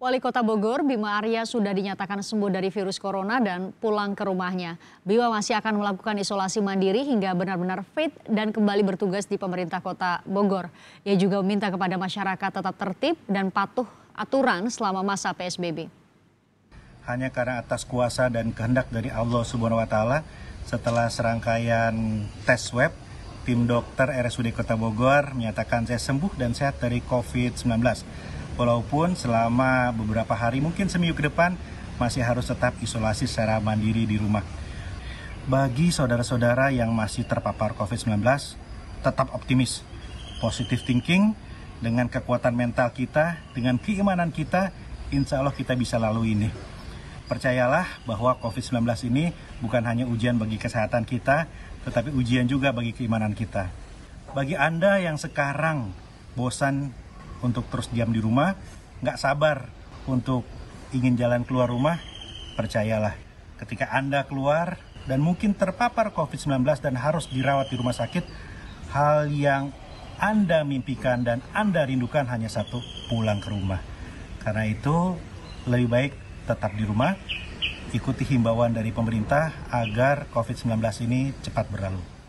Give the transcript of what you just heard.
Wali Kota Bogor, Bima Arya sudah dinyatakan sembuh dari virus corona dan pulang ke rumahnya. Bima masih akan melakukan isolasi mandiri hingga benar-benar fit dan kembali bertugas di pemerintah kota Bogor. Ia juga meminta kepada masyarakat tetap tertib dan patuh aturan selama masa PSBB. Hanya karena atas kuasa dan kehendak dari Allah Subhanahu wa taala, setelah serangkaian tes web, tim dokter RSUD Kota Bogor menyatakan saya sembuh dan sehat dari COVID-19 walaupun selama beberapa hari mungkin seminggu ke depan masih harus tetap isolasi secara mandiri di rumah. Bagi saudara-saudara yang masih terpapar COVID-19, tetap optimis, positive thinking, dengan kekuatan mental kita, dengan keimanan kita, insya Allah kita bisa lalui ini. Percayalah bahwa COVID-19 ini bukan hanya ujian bagi kesehatan kita, tetapi ujian juga bagi keimanan kita. Bagi Anda yang sekarang bosan untuk terus diam di rumah, nggak sabar untuk ingin jalan keluar rumah, percayalah, ketika Anda keluar dan mungkin terpapar COVID-19 dan harus dirawat di rumah sakit, hal yang Anda mimpikan dan Anda rindukan hanya satu, pulang ke rumah. Karena itu, lebih baik tetap di rumah, ikuti himbauan dari pemerintah agar COVID-19 ini cepat berlalu.